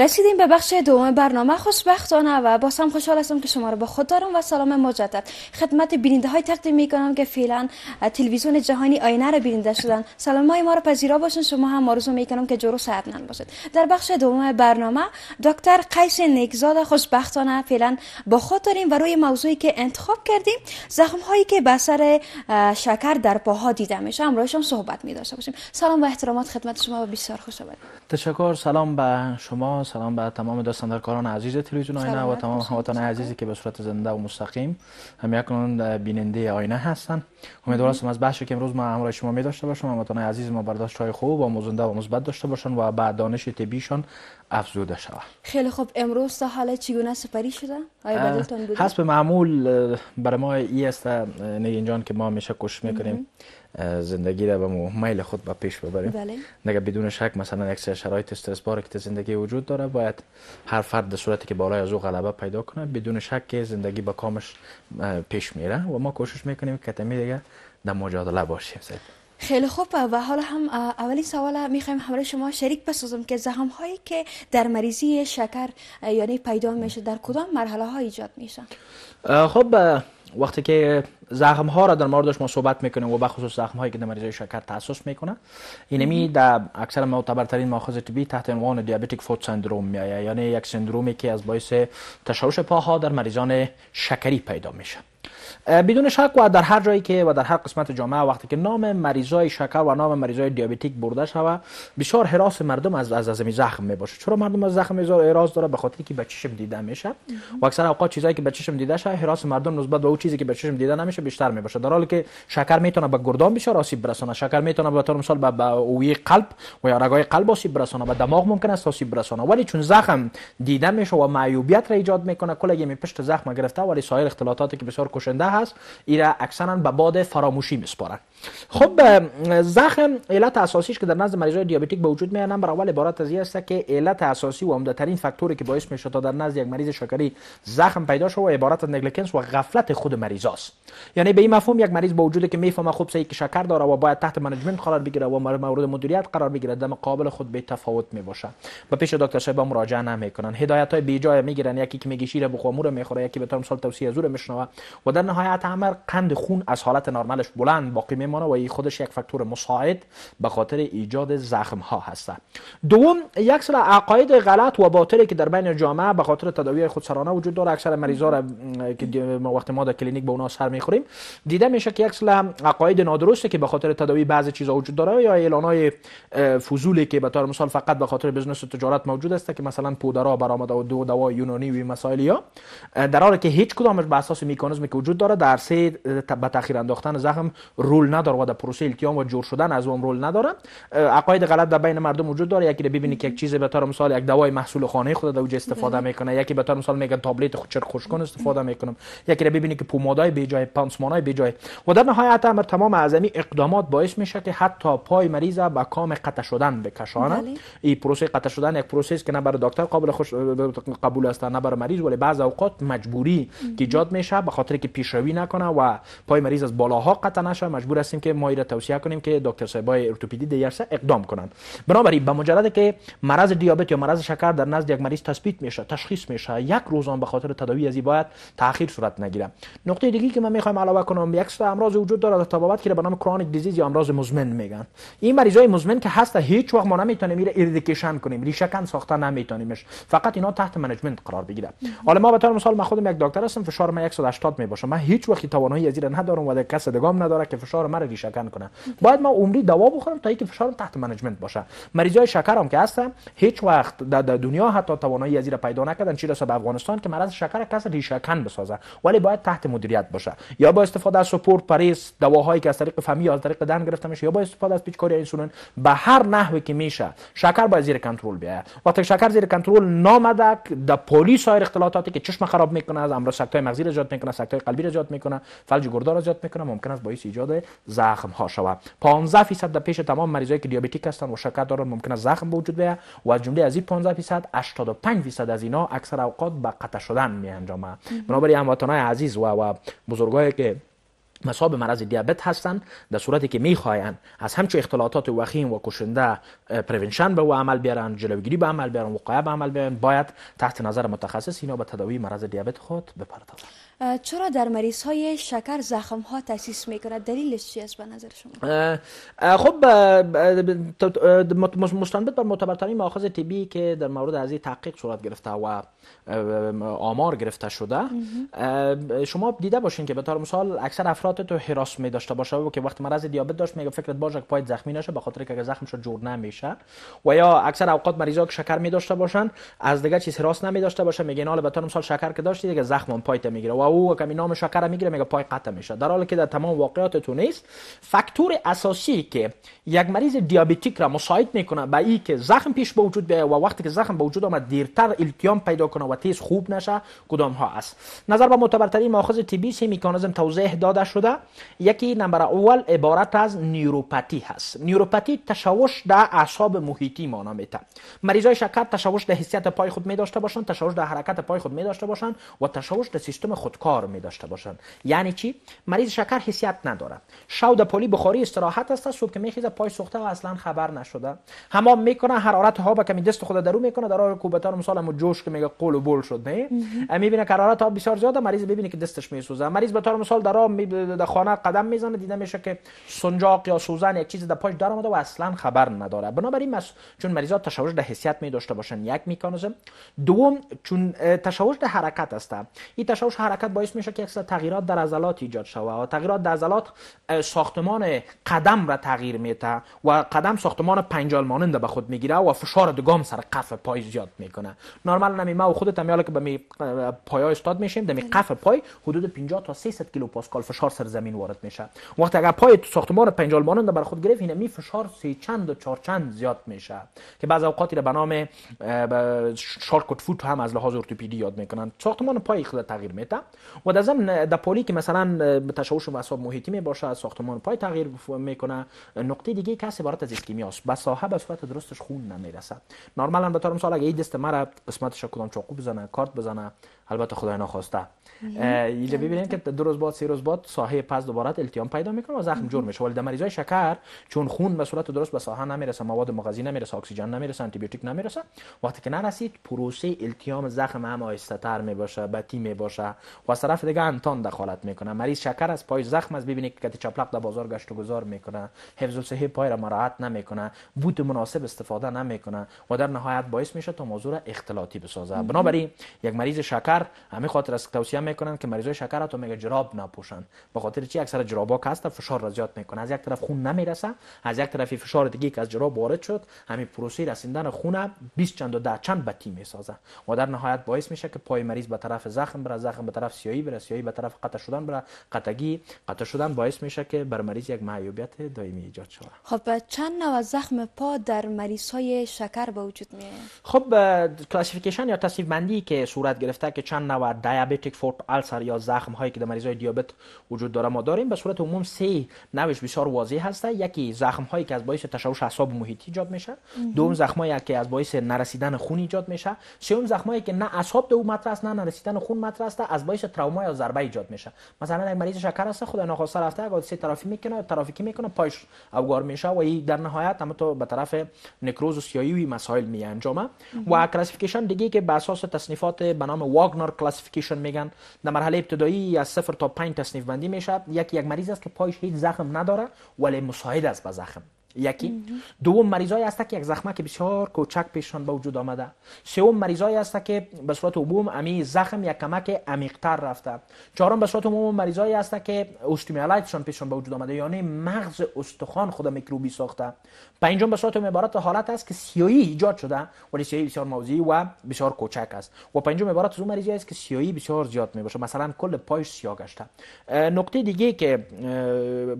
رسیدیم به بخش دوم برنامه خوشبختانه و با هم خوشحال هستم که شما رو با خود دارم و سلام مجدد خدمت بیننده های تقدیم می کنم که فعلا تلویزیون جهانی آینه رو بیننده شدن سلام های ما رو پذیرا باشین شما هم آرزو می کنم که جرو ساعت نن باشید در بخش دوم برنامه دکتر قیس نگزاد خوشبختانه فعلا با خود داریم و روی موضوعی که انتخاب کردیم زخم هایی که بسر شکر در پاها دیده میشه امروزشون صحبت می داشته باشیم سلام و احترامات خدمت شما و بسیار خوش آمدید تشکر سلام به شما سلام به تمام دستاندرکاران عزیز تلویزیون آینه و تمام هموطنان عزیزی که به صورت زنده و مستقیم هم یکنون بیننده آینه هستن امیدوار هستم از بحشی که امروز ما همراه شما می داشته باشم هموطنان عزیز ما برداشت های خوب و مزنده و مثبت داشته باشن و بعد دانش طبیشان افزوده شود خیلی خوب امروز تا حالا چگونه سپری شده حسب معمول برای ما ای است نگین جان که ما میشه کوشش میکنیم زندگی را به میل خود به پیش ببریم بله. نگه بدون شک مثلا یک شرایط استرس بار که زندگی وجود داره باید هر فرد در صورتی که بالای از او غلبه پیدا کنه بدون شک که زندگی با کامش پیش میره و ما کوشش میکنیم که تمی دیگه در مجادله باشیم خیلی خوب و حالا هم اولین سوال میخوایم همراه شما شریک بسازم که زخم هایی که در مریضی شکر یعنی پیدا میشه در کدام مرحله ها ایجاد میشن خب وقتی که زخم ها را در موردش ما صحبت میکنیم و بخصوص زخم هایی که در مریضای شکر تاسیس میکنه اینمی در اکثر معتبرترین ماخذ طبی تحت عنوان دیابتیک فوت سندروم میآید یعنی یک سندرومی که از باعث تشوش پاها در مریضان شکری پیدا میشه بدون شک و در هر جایی که و در هر قسمت جامعه وقتی که نام مریضای شکر و نام مریضای دیابتیک برده شوه بسیار حراس مردم از از زمین زخم می باشه چرا مردم از زخم میزار حراس داره به خاطر که به چشم دیده میشه و اکثر اوقات چیزایی که به چشم دیده شه حراس مردم نسبت به اون چیزی که به چشم دیده نمیشه بیشتر می باشه در حالی که شکر میتونه به گردان بسیار آسیب برسونه شکر میتونه به طور مثال به اوی قلب و یا رگای قلب آسیب برسانه به دماغ ممکن است آسیب برسانه ولی چون زخم دیده میشه و معیوبیت را ایجاد میکنه کلاگی می پشت زخم گرفته ولی سایر اختلالاتی که بسیار کشنده هست ایره اکثرا به باد فراموشی میسپارن خب زخم علت اساسیش که در نزد مریضای دیابتیک به وجود میاد نمبر اول عبارت از است که علت اساسی و عمده ترین فاکتوری که باعث میشه تا در نزد یک مریض شکری زخم پیدا شود عبارت از نگلکنس و غفلت خود مریض است یعنی به این مفهوم یک مریض با وجودی که میفهمه خوب سعی که شکر داره و باید تحت منیجمنت قرار بگیره و مورد مدیریت قرار بگیره در مقابل خود به تفاوت می باشه و پیش دکتر صاحب مراجعه نمیکنن هدایت های بی جای میگیرن یکی که میگه شیر بخور مور میخوره یکی به طور مثال توصیه زور میشنوه و در نهایت عمر قند خون از حالت نرمالش بلند باقی وایی و خودش یک فاکتور مساعد به خاطر ایجاد زخم ها هست. دوم یک سری عقاید غلط و باطلی که در بین جامعه به خاطر تداوی خودسرانه وجود داره اکثر مریضا را که وقت ما در کلینیک به اونا سر میخوریم دیده میشه که یک سری عقاید نادرسته که به خاطر تداوی بعضی چیزا وجود داره یا های فضولی که به طور مثال فقط به خاطر بزنس و تجارت موجود است که مثلا پودرا برآمد و دو دوای یونانی و مسائل یا در حالی که هیچ کدامش به اساس میکانیزمی که وجود داره در سه به تاخیر انداختن زخم رول نداره نداره و در پروسه التیام و جور شدن از اون رول نداره عقاید غلط در بین مردم وجود داره یکی ببینی که یک چیز به طور مثال یک دوای محصول خانه خود در استفاده بله. میکنه یکی به طور مثال میگن تابلت خود چرخ خوشکن استفاده میکنم یکی ببینی که پومادای به جای پانسمانای به جای و در نهایت امر تمام اعظمی اقدامات باعث میشه که حتی پای مریض به کام قطع شدن بکشانه بله. این پروسه قطع شدن یک پروسه که نه برای دکتر قابل خوش قبول است نه برای مریض ولی بعض اوقات مجبوری که ایجاد میشه به خاطر که پیشروی نکنه و پای مریض از بالاها قطع نشه مجبور است هستیم که ما را توصیه کنیم که دکتر صاحبای ارتوپدی دیگرسه اقدام کنند بنابراین به مجرد که مرض دیابت یا مرض شکر در نزد یک مریض تثبیت میشه تشخیص میشه یک روزان به خاطر تداوی ازی باید تاخیر صورت نگیره نقطه دیگی که من میخوام علاوه کنم یک سری امراض وجود داره بابت که به نام کرونیک دیزیز یا امراض مزمن میگن این مریضای مزمن که هست هیچ وقت ما نمیتونیم میره اردیکیشن کنیم ریشه کن ساختن نمیتونیمش فقط اینا تحت منیجمنت قرار بگیره حالا ما به طور مثال من خودم یک دکتر هستم فشار من 180 میباشه من هیچ وقت توانایی از ندارم و کس دگام نداره که فشار مرا ریشه کنه باید ما عمری دوا بخورم تا اینکه فشارم تحت منیجمنت باشه مریضای شکر هم که هستم هیچ وقت در دنیا حتی توانایی ازیره پیدا نکردن چی رسد به افغانستان که مرض شکر کس ریشکن بسازه ولی باید تحت مدیریت باشه یا با استفاده از سپورت پریس دواهایی که از طریق فمی یا از طریق دن گرفته میشه یا با استفاده از پیچکاری انسولین به هر نحوی که میشه شکر باید زیر کنترل بیاد وقتی شکر زیر کنترل نامده د پلیس سایر اختلالاتی که چشم خراب میکنه از امراض سکتای مغزی را ایجاد میکنه سکتای قلبی را ایجاد میکنه فلج گردار را ایجاد میکنه ممکن است باعث ایجاد زخم ها شوه 15 فیصد در پیش تمام مریضایی که دیابتیک هستن و شکر دارن ممکن زخم به وجود بیاد و از جمله از این 15 فیصد 85 فیصد از اینا اکثر اوقات به قطع شدن می انجامه بنابراین هموطنان عزیز و و بزرگایی که مصاب مرض دیابت هستند در صورتی که میخواین از همچو اختلاطات وخیم و کشنده پرونشن به او عمل بیارن جلوگیری به عمل بیارن وقایع به عمل بیارن باید تحت نظر متخصص اینا به تداوی مرض دیابت خود بپردازند چرا در مریض های شکر زخم ها تاسیس میکنه دلیلش چی است به نظر شما خب مستند بر معتبرترین ماخذ طبی که در مورد از تحقیق صورت گرفته و آمار گرفته شده شما دیده باشین که به طور مثال اکثر افراد تو حراس می داشته باشه و که وقت مرض دیابت داشت میگه فکرت باشه که پایت زخمی نشه به خاطر که اگه زخم شد جور نمیشه و یا اکثر اوقات مریضا که شکر می داشته باشن از دیگه چیز حراس نمی داشته باشه به طور مثال شکر که داشتی دیگه زخم پایت میگیره او کمی نام شکر میگیره میگه پای قطع میشه در حالی که در تمام واقعات تو نیست فاکتور اساسی که یک مریض دیابتیک را مساعد میکنه به ای که زخم پیش به وجود بیاد و وقتی که زخم به وجود آمد دیرتر التیام پیدا کنه و تیز خوب نشه کدام ها است نظر به معتبرترین ماخذ طبی سی میکانیزم توضیح داده شده یکی نمبر اول عبارت از نیوروپاتی هست نیوروپاتی تشوش در اعصاب محیطی معنا میته مریضای شکر تشوش در حسیت پای خود می داشته باشند تشوش در حرکت پای خود می داشته باشند و تشوش در سیستم خود کار می داشته باشند یعنی چی مریض شکر حسیت نداره شود پلی بخاری استراحت است صبح که میخیزه پای سوخته و اصلا خبر نشده حمام میکنه حرارت ها به کمی دست خود درو میکنه در حال کوبتان مثلا جوش که میگه قول و بول شد نه میبینه حرارت ها بسیار زیاده مریض ببینه که دستش میسوزه مریض به طور مثال در در خانه قدم میزنه دیده میشه که سنجاق یا سوزن یک چیز در پاش در و اصلا خبر نداره بنابراین مس... چون ها تشوش در حسیت می داشته باشن یک میکانیزم دوم چون تشوش حرکت است این تشوش حرکت حرکت باعث میشه که یک تغییرات در عضلات ایجاد شوه و تغییرات در عضلات ساختمان قدم را تغییر میده و قدم ساختمان پنجال ماننده به خود میگیره و فشار دگام سر قف پای زیاد میکنه نرمال نمی ما و خودت هم که به می پای استاد میشیم دمی قف پای حدود 50 تا 300 کیلو پاسکال فشار سر زمین وارد میشه وقتی اگر پای ساختمان پنجال ماننده بر خود گرفت می فشار سه چند و چهار چند زیاد میشه که بعض اوقاتی به نام شارکوت فوت هم از لحاظ ارتوپدی یاد میکنن ساختمان پای خود تغییر میده و در ضمن در پولی که مثلا تشوش و اصاب محیطی می باشه ساختمان پای تغییر میکنه نقطه دیگه کسی عبارت از اسکیمی است به صاحب به صورت درستش خون نمیرسد نرمالا به طور مثال اگه دست مرا قسمتش کدام چاقو بزنه کارت بزنه البته خدای نخواسته اینجا ببینید که دو روز بعد سه روز بعد ساحه پس دوباره التیام پیدا میکنه و زخم جور میشه ولی در مریضای شکر چون خون به صورت درست به ساحه نمیرسه مواد مغذی نمیرسه اکسیژن نمیرسه آنتی بیوتیک نمیرسه وقتی که نرسید پروسه التیام زخم هم آهسته تر میباشه بتی میباشه و از طرف دیگه انتان دخالت میکنه مریض شکر از پای زخم از ببینید که چپلق در بازار گشت و گذار میکنه حفظ صحه پای را مراعت نمیکنه بوت مناسب استفاده نمیکنه و در نهایت باعث میشه تا موضوع اختلاطی بسازه بنابراین یک مریض شکر شکر همه خاطر از توصیه میکنن که مریضای شکر حتی میگه جراب نپوشن به خاطر چی اکثر جرابا که فشار را زیاد میکنه از یک طرف خون نمیرسه از یک طرفی فشار دیگه که از جراب وارد شد همین پروسه رسیدن خون 20 چند و ده چند بتی میسازه و در نهایت باعث میشه که پای مریض به طرف زخم بره زخم به طرف سیایی بره سیایی به طرف قطع شدن بره قطعی قطع شدن باعث میشه که بر مریض یک معیوبیت دائمی ایجاد شود خب چند نوع زخم پا در مریض های شکر به وجود میاد خب کلاسیفیکیشن یا تصنیف بندی که صورت گرفته که چند نوع دیابتیک فورت السر یا زخم هایی که در مریضای دیابت وجود داره ما داریم به صورت عموم سه نوش بسیار واضح هسته یکی زخم هایی که از باعث تشوش اعصاب محیطی ایجاد میشه دوم زخم هایی که از باعث نرسیدن خون ایجاد میشه سوم زخم هایی که نه اعصاب دو مطرح است نه نرسیدن خون مطرح است از باعث تروما یا ضربه ایجاد میشه مثلا یک مریض شکر هست خدا ناخواسته رفته اگر سه طرفی میکنه ترافیکی میکنه پایش اوگار میشه و در نهایت هم تو به طرف نکروز و مسائل می انجامه و کلاسفیکیشن دیگه که به اساس تصنیفات به نام واگ واگنر کلاسفیکیشن میگن در مرحله ابتدایی از صفر تا 5 تصنیف بندی میشه یکی یک مریض است که پایش هیچ زخم نداره ولی مساعد است به زخم یکی دوم مریضای هست که یک زخمه که بسیار کوچک پیششان به وجود آمده سوم مریضای هست که به صورت عموم امی زخم یک کمک تر رفته چهارم به صورت عموم مریضای هست که اوستیمیالایتشان پیششان به وجود آمده یعنی مغز استخوان خود میکروبی ساخته پنجم به صورت عبارت حالت است که سیایی ایجاد شده ولی سیایی بسیار موضعی و بسیار کوچک است و پنجم عبارت از اون مریضی است که سیایی بسیار زیاد می باشه مثلا کل پایش سیاه گشته نکته دیگه که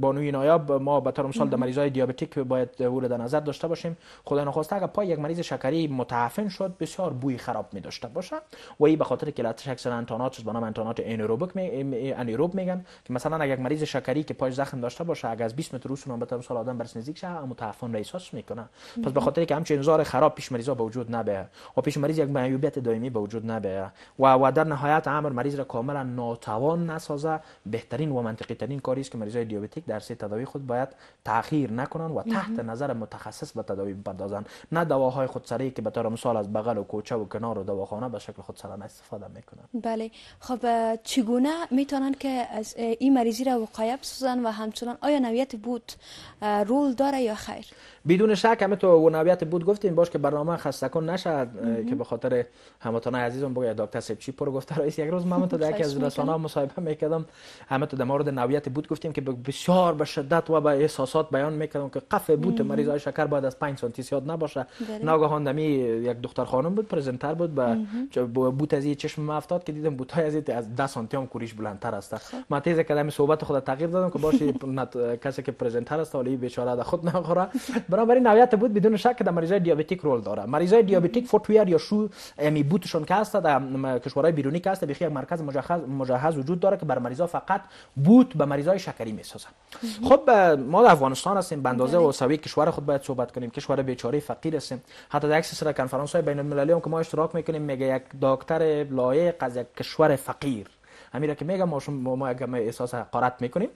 بانوی نایاب ما به طور مثال در مریضای دیابتیک باید او در نظر داشته باشیم خدا نخواسته اگر پای یک مریض شکری متعفن شد بسیار بوی خراب می داشته باشه و این به خاطر که لاتش اکسن انتانات به نام انتانات انیروبک می انیروب میگن که مثلا اگر مریض شکری که پای زخم داشته باشه اگر از 20 متر روسون هم به سال آدم برس نزدیک شه متعفن را احساس میکنه پس به خاطر که همچین زار خراب پیش مریضا به وجود نبه و پیش مریض یک معیوبیت دائمی به وجود نبه و و در نهایت عمر مریض را کاملا ناتوان نسازه بهترین و منطقی ترین کاری است که مریضای های دیابتیک در سه تداوی خود باید تاخیر نکنن و تحت نظر متخصص به تداوی بپردازند نه دواهای خودسری که به طور مثال از بغل و کوچه و کنار و دواخانه به شکل خودسرانه استفاده میکنند بله خب چگونه میتونن که از این مریضی را وقایه بسازن و همچنان آیا نویت بود رول داره یا خیر بدون شک همه تو اونویت بود گفتیم باش که برنامه خسته کن نشد که به خاطر هموطنای عزیزم بگه دکتر سپچی چی پر گفته رئیس یک روز من تو یکی از رسانه مصاحبه میکردم همه تو در مورد نویت بود گفتیم که بسیار به شدت و به احساسات بیان میکردم که قف بود مریض های شکر بعد از 5 سانتی زیاد نباشه بله. ناگهان دمی یک دختر خانم بود پرزنتر بود به بوت از چشم ما افتاد که دیدم بوت از از 10 سانتی هم کوریش بلندتر است خب. من تیز کردم صحبت خود تغییر دادم که باشه کسی که پرزنتر است ولی بیچاره خود نخوره بنابراین نویت بود بدون شک در مریضای دیابتیک رول داره مریضای دیابتیک فوتویر یا شو امی یعنی بوتشون که هست در کشورهای بیرونی که هست مرکز مجهز مجهز وجود داره که بر مریضا فقط بوت به مریضای شکری میسازن خب ما در افغانستان هستیم به اندازه سوی بله. کشور خود باید صحبت کنیم کشور بیچاره فقیر هستیم حتی در یک سلسله کنفرانس های بین المللی هم که ما اشتراک میکنیم میگه یک دکتر لایق از کشور فقیر همین که میگم ما شما ما احساس حقارت میکنیم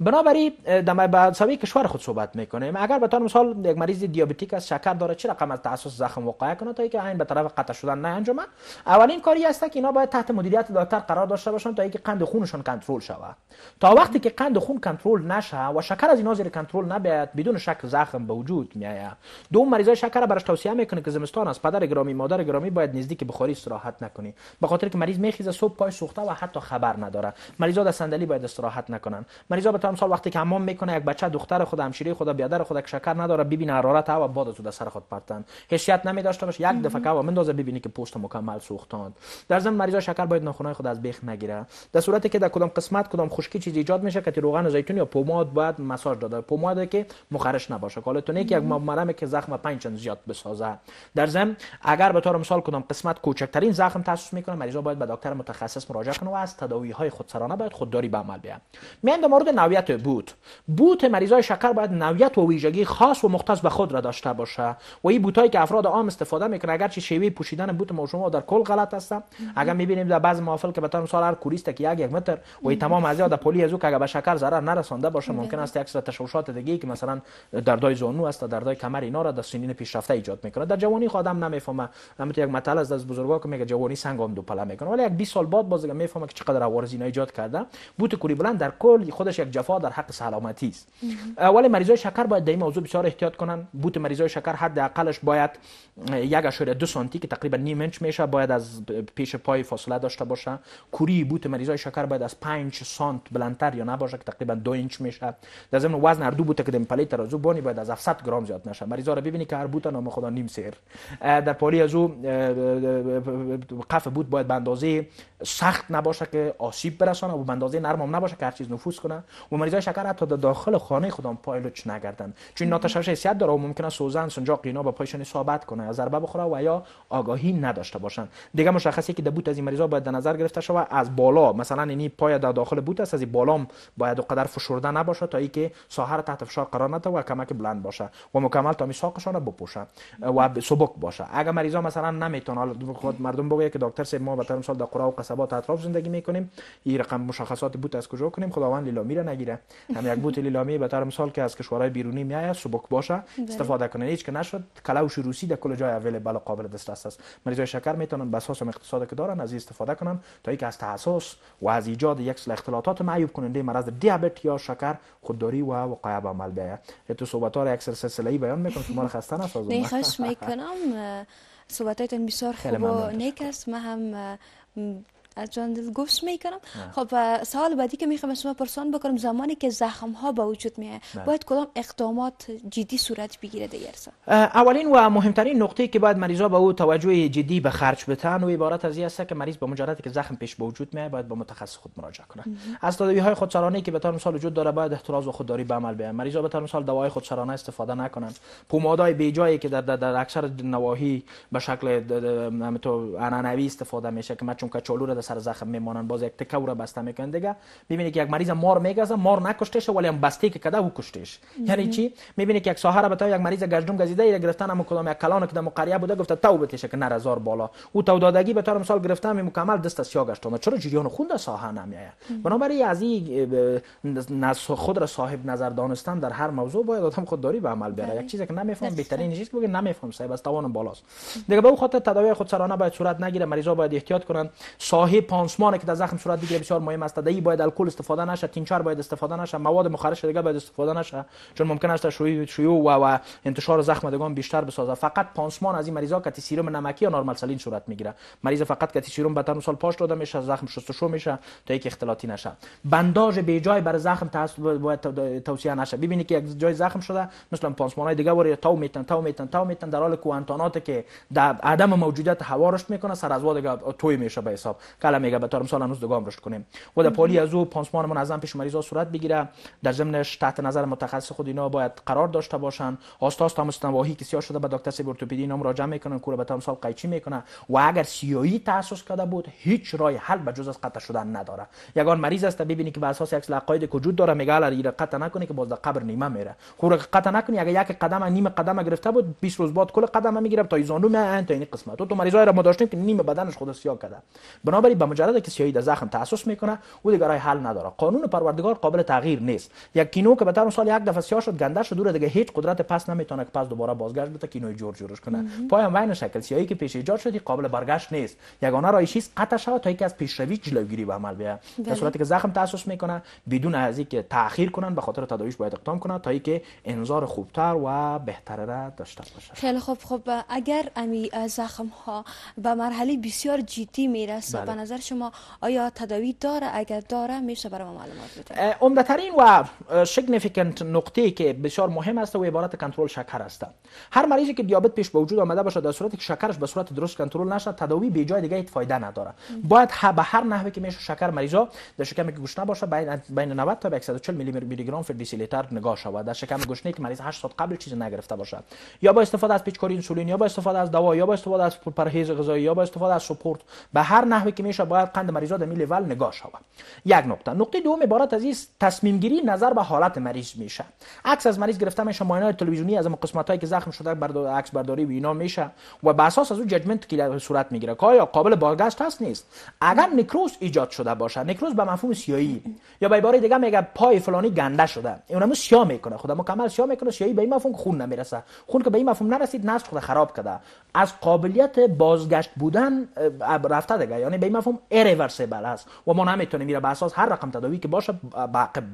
بنابری در به کشور خود صحبت میکنیم اگر به طور مثال یک مریض دیابتیک از شکر داره چه رقم از تاسس زخم وقایع کنه تا اینکه عین به طرف قطع شدن نه انجام اولین کاری است که اینا باید تحت مدیریت دکتر قرار داشته باشن تا اینکه قند خونشون کنترل شوه تا وقتی که قند خون کنترل نشه و شکر از اینا زیر کنترل نبیاد بدون شک زخم به وجود میآید دو مریضای شکر برش توصیه میکنه که زمستان است پدر گرامی مادر گرامی باید نزدیک بخاری استراحت نکنی به خاطر که مریض میخیزه صبح پای سوخته و حتی خبر نداره مریضا در صندلی باید استراحت نکنن مریضا به سال وقتی که حمام میکنه یک بچه دختر خود همشیره خدا بیادر خود که شکر نداره ببینه حرارت هوا باد از سر خود پرتن حسیت نمی داشته باشه یک دفعه هوا مندازه ببینی که پوست مکمل سوختان در ضمن مریضا شکر باید های خود از بیخ نگیره در صورتی که در کدام قسمت کدام خشکی چیزی ایجاد میشه که روغن و زیتون یا پوماد باید مساج داده پوماده که مخرش نباشه کالتونه که یک مرمه که زخم چند زیاد بسازه در ضمن اگر به طور مثال کدام قسمت کوچکترین زخم تاسیس میکنه مریضا باید به دکتر متخصص مراجعه کنه و از تداوی های خودسرانه باید خودداری به عمل بیاد میایم در مورد نویت بود بوت مریض های شکر باید نویت و ویژگی خاص و مختص به خود را داشته باشه و این بوت هایی که افراد عام استفاده میکنه اگرچه شیوه پوشیدن بوت ما شما در کل غلط هستم اگر میبینیم در بعض محافل که به سال هر کوریست که یک یک متر و تمام از یاد پلی ازو که اگر به شکر ضرر نرسانده باشه ممکن است یک سر تشوشات دیگه که مثلا دردای زانو است دردای کمر اینا را در سنین پیشرفته ایجاد میکنه در جوانی خودم نمیفهمه همینطور یک مطلب از بزرگا که میگه جوانی سنگ سنگام دو پله میکنه ولی یک 20 سال بعد باز میفهمه که چقدر در عوارض ایجاد کرده بوت کوری بلند در کل خودش یک جفا در حق سلامتی است اول مریضای شکر باید در موضوع بسیار احتیاط کنن بوت مریضای شکر حد حداقلش باید 1.2 سانتی که تقریبا نیم اینچ میشه باید از پیش پای فاصله داشته باشه کوری بوت مریضای شکر باید از 5 سانت بلندتر یا نباشه که تقریبا 2 اینچ میشه در ضمن وزن هر دو بوت که پله ترازو بونی باید از 700 گرم زیاد نشه مریضا رو ببینی که هر بوت نام خدا نیم سر. در پالی از او قف بود باید به اندازه سخت نباشه که آسیب برسانه و بندازه نرم هم نباشه که هر چیز نفوذ کنه و مریضای شکر حتی در داخل خانه خودم پایلوچ نگردن چون ناتشویش حیثیت داره و ممکنه سوزن سنجاق اینا به پایشون ثابت کنه یا ضربه بخوره و یا آگاهی نداشته باشن دیگه مشخصه که دبوت از این مریضا باید در نظر گرفته شوه از بالا مثلا این پای در داخل بوت است از این بالام باید قدر فشرده نباشه تا اینکه ساحر تحت فشار قرار نده و کمک بلند باشه و مکمل تا می ساقشان بپوشه و سبک باشه اگر مریضا مثلا نمیتونه خود مردم بگه که دکتر سه ما به سال در قرا و قصبات اطراف زندگی میکنه کنیم این رقم مشخصات بوت از کجا کنیم خداوند لیلا را نگیره هم یک بوت لیلامی به طور مثال که از کشورهای بیرونی میایه سبک باشه بله. استفاده کنه هیچ که نشد کلاوش روسی در کل جای اول بالا قابل دسترس است مریض شکر میتونن بس اساس اقتصاد که دارن از استفاده کنن تا اینکه از تاسیس و از ایجاد یک سلسله اختلاطات معیوب کننده مرض دیابت یا شکر خودداری و وقایع به عمل بیا تو صحبت ها را سلسله ای بیان میکنم شما را خسته نسازم نه میکنم صحبتاتون بسیار خوب و نیک است من هم از جان دل گفت میکنم خب سال بعدی که میخوام شما پرسان بکنم زمانی که زخم ها به وجود میه بله. باید کدام اقدامات جدی صورت بگیره دیگر اولین و مهمترین نقطه که باید مریضا به او توجه جدی به خرج بتن و عبارت از این است که مریض به مجرد که زخم پیش به وجود میه باید به متخصص خود مراجعه کنه از تداوی های خودسرانه که به طور مثال وجود داره باید احتراز و خودداری به عمل مریض مریضا به طور مثال دوای سرانه استفاده نکنن پومادای بیجایی که در, در, در اکثر نواحی به شکل تو عنعنوی استفاده میشه که ما چون کچالو سر زخم میمانن باز یک تکو را بسته میکنن دیگه میبینی که یک مریض مار میگزه مار نکشتش ولی هم بسته که کده او کشتهش یعنی چی میبینی که یک ساحه را به یک مریض گژدم گزیده یا گرفتن هم کدام یک کلان که مقریه بوده گفته تو بتیش که نرزار بالا او تو دادگی به طور مثال هم مکمل دست از گشتم چرا جریان خون ساحه نمیایه بنابراین از این خود را صاحب نظر دانستن در هر موضوع باید آدم خودداری به عمل بیاره یک بله. چیزی که نمیفهم بهترین چیزی که بگه نمیفهم صاحب از توان بالاست دیگه به خاطر تداوی خود سرانه باید صورت نگیره مریضا باید احتیاط کنن صاحب تداعی پانسمان که در زخم صورت دیگه بسیار مهم است دایی باید الکل استفاده نشه تینچار باید استفاده نشه مواد مخرش دیگه باید استفاده نشه چون ممکن است شوی و, و انتشار زخم دگان بیشتر بسازه فقط پانسمان از این مریضا که سیروم نمکی یا نورمال سالین صورت میگیره مریض فقط که سیروم به تن سال پاش داده میشه زخم شستشو میشه تا یک اختلاطی نشه بنداژ به جای برای زخم باید توصیه نشه ببینی که یک جای زخم شده مثلا پانسمان های دیگه وری تا میتن تا میتن تا میتن در حال کوانتانات که در عدم موجودیت هوا رشد میکنه سر از دیگه توی میشه به حساب کلا میگه به طور امروز دوگام رشد کنیم و در پالی از او پانسمان منظم پیش مریضا صورت بگیره در ضمنش تحت نظر متخصص خود اینا باید قرار داشته باشن آستاس هم واهی که سیاه شده به دکتر سی برتوپیدی اینا مراجع میکنن کوره به طور مثال قیچی میکنه و اگر سیایی تحسس کرده بود هیچ رای حل به جز از قطع شدن نداره یگان مریض است ببینی که به اساس یک عقاید وجود داره میگه الان ایره قطع نکنی که باز در قبر نیمه میره خوره قطع نکنی اگر یک قدم نیم قدم گرفته بود 20 روز بعد کل قدم میگیره تا ایزانو می تا این قسمت و تو مریضای را ما داشتیم که نیمه بدنش خود سیاه کرده بنابر به مجرد که سیاهی در زخم تاسس میکنه او دیگه راه حل نداره قانون پروردگار قابل تغییر نیست یک کینو که به طور سال یک دفعه سیاه شد گنده شد دوره دیگه هیچ قدرت پس نمیتونه که پس دوباره بازگشت بده کینو جور جورش کنه پایم وین شکل سیاهی که پیش ایجاد شدی قابل برگشت نیست یگانه راهش است قطع شود تا یکی از پیشروی جلوگیری به عمل بیاد بله. در صورتی که زخم تاسس میکنه بدون از اینکه تاخیر کنن به خاطر تداویش باید اقدام کنن تا اینکه انظار خوبتر و بهتر را داشته باشه خیلی خوب خب اگر امی زخم ها به مرحله بسیار جدی میرسه بله. نظر شما آیا تداوی داره اگر داره میشه برای ما معلومات بده عمدهترین و سیگنیفیکنت نقطه که بسیار مهم است و عبارت کنترل شکر است هر مریضی که دیابت پیش به وجود آمده باشه در صورتی که شکرش به صورت درست کنترل نشه تداوی به جای دیگه فایده نداره باید به هر نحوی که میشه شکر مریضا در شکم که گوشت نباشه بین بین 90 تا 140 میلی گرم فر دیسی لیتر نگاه شود در شکم گوشنه که مریض 8 ساعت قبل چیزی نگرفته باشد یا با استفاده از پیچکاری انسولین یا با استفاده از دوا یا با استفاده از پرهیز غذایی یا با استفاده از سپورت به هر نحوی که میشه باید قند مریضا در لول نگاه شود یک نقطه نقطه دوم عبارت از این تصمیم گیری نظر به حالت مریض میشه عکس از مریض گرفته میشه ماینای تلویزیونی از قسمت هایی که زخم شده بر عکس برداری و اینا میشه و بر اساس از اون ججمنت که در صورت میگیره که آیا قابل بازگشت هست نیست اگر نکروز ایجاد شده باشه نکروز به مفهوم سیایی یا به عبارت دیگه میگه پای فلانی گنده شده اونم سیاه میکنه خدا مکمل سیاه میکنه سیایی به این مفهوم خون نمیرسه خون که به این مفهوم نرسید نسخ خراب کرده از قابلیت بازگشت بودن رفته دیگه یعنی به مفهوم ایریورسیبل است و ما نمیتونیم میره به اساس هر رقم تداوی که باشه عقب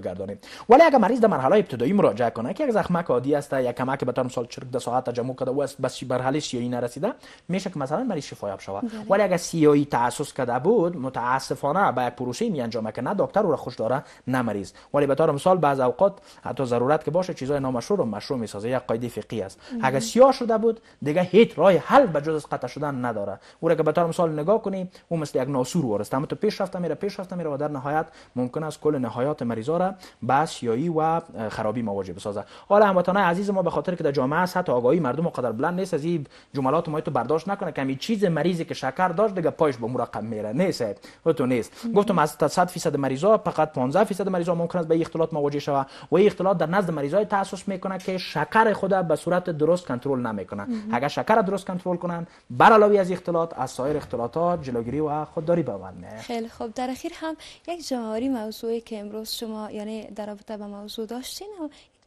بگردانیم ولی اگر مریض در مرحله ابتدایی مراجعه کنه که یک زخمک عادی است یا کمک به طور مثال چرک ساعت تجمع کرده و است بس مرحله سیایی نرسیده میشه که مثلا مریض شفایاب شود بله. ولی اگر سیایی تاسس کرده بود متاسفانه باید یک پروسه می انجام که نه دکتر را خوش داره نه مریض ولی به طور مثال بعض اوقات حتی ضرورت که باشه چیزای نامشروع رو مشروع سازه یک قاعده فقهی است اگر سیاه شده بود دیگه هیچ راه حل به جز از قطع شدن نداره او را که به طور مثال نگاه کنیم او مثل یک ناسور وارسته اما تو پیش رفته میره پیش رفته میره و در نهایت ممکن است کل نهایات مریضا را به سیایی و خرابی مواجه بسازه حالا هموطنان عزیز ما به خاطر که در جامعه است حتی آگاهی مردم قدر بلند نیست از این جملات ما تو برداشت نکنه که چیز مریضی که شکر داشت دیگه پایش به مرقم میره نیست تو نیست گفتم از 100 درصد مریضا فقط 15 درصد مریضا ممکن است به اختلال مواجه شوه و این اختلال در نزد مریضای تاسس میکنه که شکر خود به صورت درست کنترل نمیکنه اگر شکر درست کنترل کنن بر علاوه از اختلاط از سایر اختلاطات جلوگیری بگیری و خودداری به من خیلی خوب در اخیر هم یک جهاری موضوعی که امروز شما یعنی در رابطه به موضوع داشتین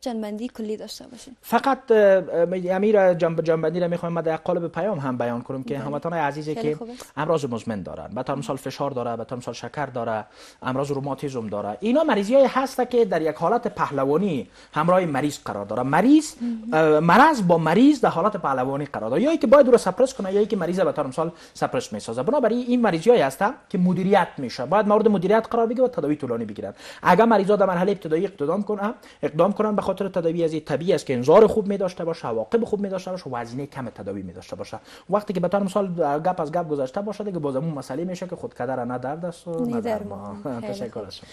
جنبندی کلی داشته باشیم فقط امیر جنب جنبندی را میخوایم در قالب پیام هم بیان کنم که بله. هموطنان عزیزی که امراض مزمن دارن به سال فشار داره به سال شکر داره امراض روماتیزم داره اینا مریضی های هست که در یک حالت پهلوانی همراه مریض قرار داره مریض مرض با مریض در حالت پهلوانی قرار داره یا که باید رو سپرس کنه یا که مریض به سال سپرس میسازه بنابراین این مریضی های هست که مدیریت میشه باید مورد مدیریت قرار بگیره و تداوی طولانی بگیرن اگر ها در مرحله ابتدایی اقدام کنه اقدام کنن خاطر تداوی از طبیعی است که انظار خوب می داشته باشه عواقب خوب می داشته باشه و هزینه کم تداوی می داشته باشه وقتی که به مثال گپ از گپ گذشته باشه دیگه بازمون مسئله میشه که خود کدر نه درد است و نه درمان تشکر از شما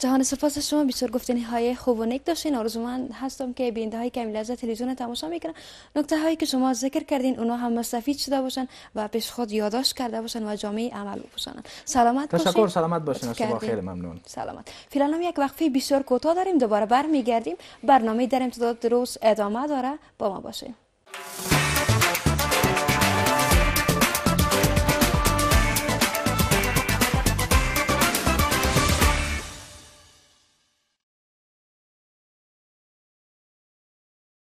جهان سپاس شما بسیار گفتنی های خوب و نیک داشتین من هستم که بینده های کمی لذت تلویزیون تماشا میکنن نکته هایی که شما ذکر کردین اونها هم مستفید شده باشن و پیش خود یادداشت کرده باشن و جامعه عمل بپوشانن سلامت باشین تشکر سلامت باشین شما خیلی ممنون سلامت فعلا یک وقفه بسیار کوتاه داریم دوباره برمیگردیم برنامه در امتداد روز ادامه داره با ما باشین